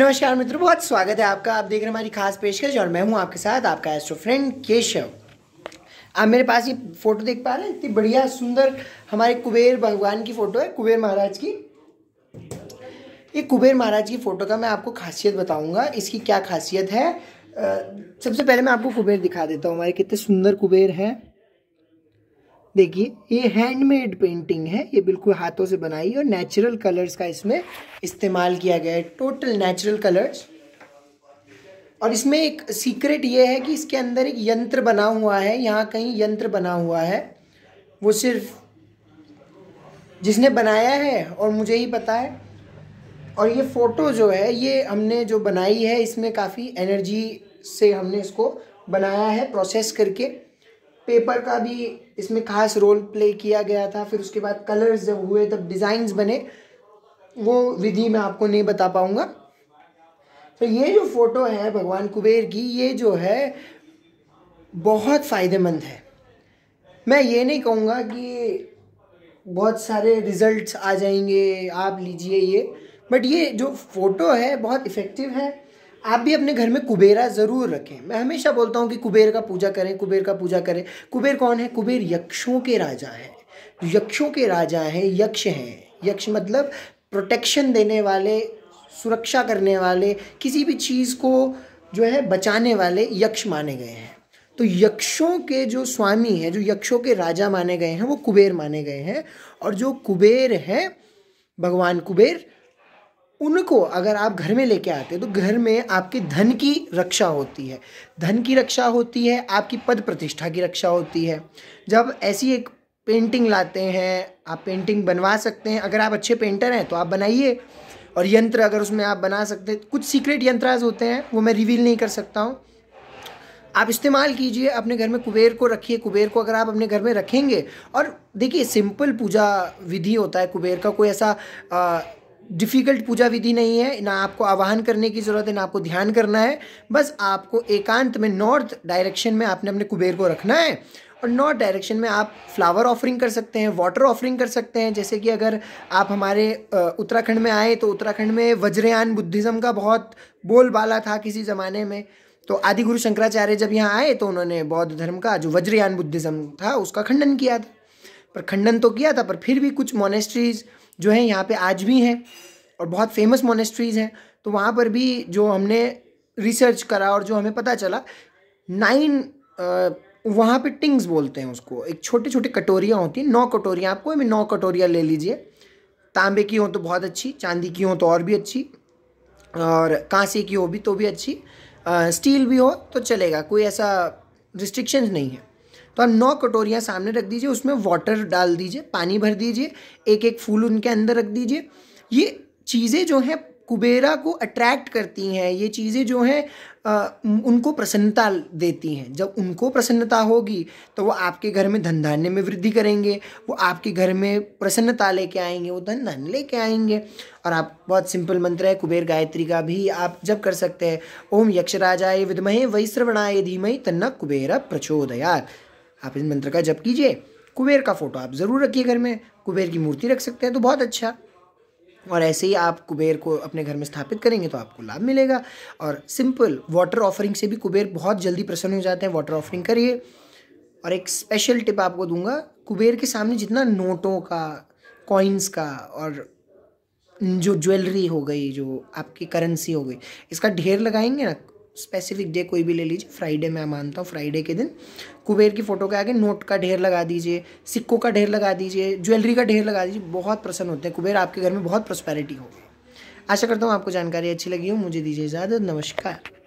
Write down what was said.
नमस्कार मित्रों बहुत स्वागत है आपका आप देख रहे हैं हमारी खास पेशकश और मैं हूं आपके साथ आपका एस्ट्रो फ्रेंड केशव आप मेरे पास ये फ़ोटो देख पा रहे हैं इतनी बढ़िया सुंदर हमारे कुबेर भगवान की फ़ोटो है कुबेर महाराज की ये कुबेर महाराज की फ़ोटो का मैं आपको खासियत बताऊंगा इसकी क्या खासियत है सबसे पहले मैं आपको कुबेर दिखा देता हूँ हमारे कितने सुंदर कुबेर हैं देखिए ये हैंडमेड पेंटिंग है ये बिल्कुल हाथों से बनाई और नेचुरल कलर्स का इसमें इस्तेमाल किया गया है टोटल नेचुरल कलर्स और इसमें एक सीक्रेट ये है कि इसके अंदर एक यंत्र बना हुआ है यहाँ कहीं यंत्र बना हुआ है वो सिर्फ जिसने बनाया है और मुझे ही पता है और ये फ़ोटो जो है ये हमने जो बनाई है इसमें काफ़ी एनर्जी से हमने इसको बनाया है प्रोसेस करके पेपर का भी इसमें खास रोल प्ले किया गया था फिर उसके बाद कलर्स जब हुए तब डिज़ाइंस बने वो विधि मैं आपको नहीं बता पाऊँगा तो ये जो फ़ोटो है भगवान कुबेर की ये जो है बहुत फ़ायदेमंद है मैं ये नहीं कहूँगा कि बहुत सारे रिज़ल्ट्स आ जाएंगे आप लीजिए ये बट ये जो फ़ोटो है बहुत इफ़ेक्टिव है आप भी अपने घर में कुबेरा ज़रूर रखें मैं हमेशा बोलता हूँ कि कुबेर का पूजा करें कुबेर का पूजा करें कुबेर कौन है कुबेर यक्षों के राजा हैं यक्षों के राजा हैं यक्ष हैं यक्ष मतलब प्रोटेक्शन देने वाले सुरक्षा करने वाले किसी भी चीज़ को जो है बचाने वाले यक्ष माने गए हैं तो यक्षों के जो स्वामी हैं जो यक्षों के राजा माने गए हैं वो कुबेर माने गए हैं और जो कुबेर हैं भगवान कुबेर उनको अगर आप घर में लेके आते हैं तो घर में आपके धन की रक्षा होती है धन की रक्षा होती है आपकी पद प्रतिष्ठा की रक्षा होती है जब ऐसी एक पेंटिंग लाते हैं आप पेंटिंग बनवा सकते हैं अगर आप अच्छे पेंटर हैं तो आप बनाइए और यंत्र अगर उसमें आप बना सकते हैं कुछ सीक्रेट यंत्राज होते हैं वो मैं रिवील नहीं कर सकता हूँ आप इस्तेमाल कीजिए अपने घर में कुबेर को रखिए कुबेर को अगर आप अपने घर में रखेंगे और देखिए सिंपल पूजा विधि होता है कुबेर का कोई ऐसा डिफ़िकल्ट पूजा विधि नहीं है ना आपको आवाहन करने की ज़रूरत है ना आपको ध्यान करना है बस आपको एकांत में नॉर्थ डायरेक्शन में आपने अपने कुबेर को रखना है और नॉर्थ डायरेक्शन में आप फ्लावर ऑफरिंग कर सकते हैं वाटर ऑफरिंग कर सकते हैं जैसे कि अगर आप हमारे उत्तराखंड में आए तो उत्तराखंड में वज्रयान बुद्धिज़्म का बहुत बोलबाला था किसी ज़माने में तो आदि गुरु शंकराचार्य जब यहाँ आए तो उन्होंने बौद्ध धर्म का जो वज्रयान बुद्धिज़्म था उसका खंडन किया था पर खंडन तो किया था पर फिर भी कुछ मोनेस्ट्रीज़ जो है यहाँ पे आज भी हैं और बहुत फेमस मोनेस्ट्रीज़ हैं तो वहाँ पर भी जो हमने रिसर्च करा और जो हमें पता चला नाइन वहाँ पे टिंग्स बोलते हैं उसको एक छोटे छोटे कटोरियाँ होती हैं नौ कटोरियाँ आपको हमें नौ कटोरियाँ ले लीजिए तांबे की हो तो बहुत अच्छी चांदी की हो तो और भी अच्छी और कांसे की हो भी तो भी अच्छी स्टील भी हो तो चलेगा कोई ऐसा रिस्ट्रिक्शंस नहीं है तो आप नौ कटोरियाँ सामने रख दीजिए उसमें वाटर डाल दीजिए पानी भर दीजिए एक एक फूल उनके अंदर रख दीजिए ये चीज़ें जो हैं कुबेरा को अट्रैक्ट करती हैं ये चीज़ें जो हैं उनको प्रसन्नता देती हैं जब उनको प्रसन्नता होगी तो वो आपके घर में धन धान्य में वृद्धि करेंगे वो आपके घर में प्रसन्नता लेके आएंगे वो धन धान्य लेके आएंगे और आप बहुत सिंपल मंत्र है कुबेर गायत्री का भी आप जब कर सकते हैं ओम यक्षराजाय विदमहे वैश्रवणाय धीमहि तन्ना कुबेरा प्रचोदयात आप इस मंत्र का जप कीजिए कुबेर का फ़ोटो आप ज़रूर रखिए घर में कुबेर की मूर्ति रख सकते हैं तो बहुत अच्छा और ऐसे ही आप कुबेर को अपने घर में स्थापित करेंगे तो आपको लाभ मिलेगा और सिंपल वाटर ऑफरिंग से भी कुबेर बहुत जल्दी प्रसन्न हो जाते हैं वाटर ऑफरिंग करिए और एक स्पेशल टिप आपको दूंगा कुबेर के सामने जितना नोटों का कॉइन्स का और जो ज्वेलरी हो गई जो आपकी करेंसी हो गई इसका ढेर लगाएंगे ना स्पेसिफिक डे कोई भी ले लीजिए फ्राइडे मैं मानता हूँ फ्राइडे के दिन कुबेर की फ़ोटो के आगे नोट का ढेर लगा दीजिए सिक्कों का ढेर लगा दीजिए ज्वेलरी का ढेर लगा दीजिए बहुत प्रसन्न होते हैं कुबेर आपके घर में बहुत प्रोस्पैरिटी होगी आशा करता हूँ आपको जानकारी अच्छी लगी हो मुझे दीजिए इजाज़त नमस्कार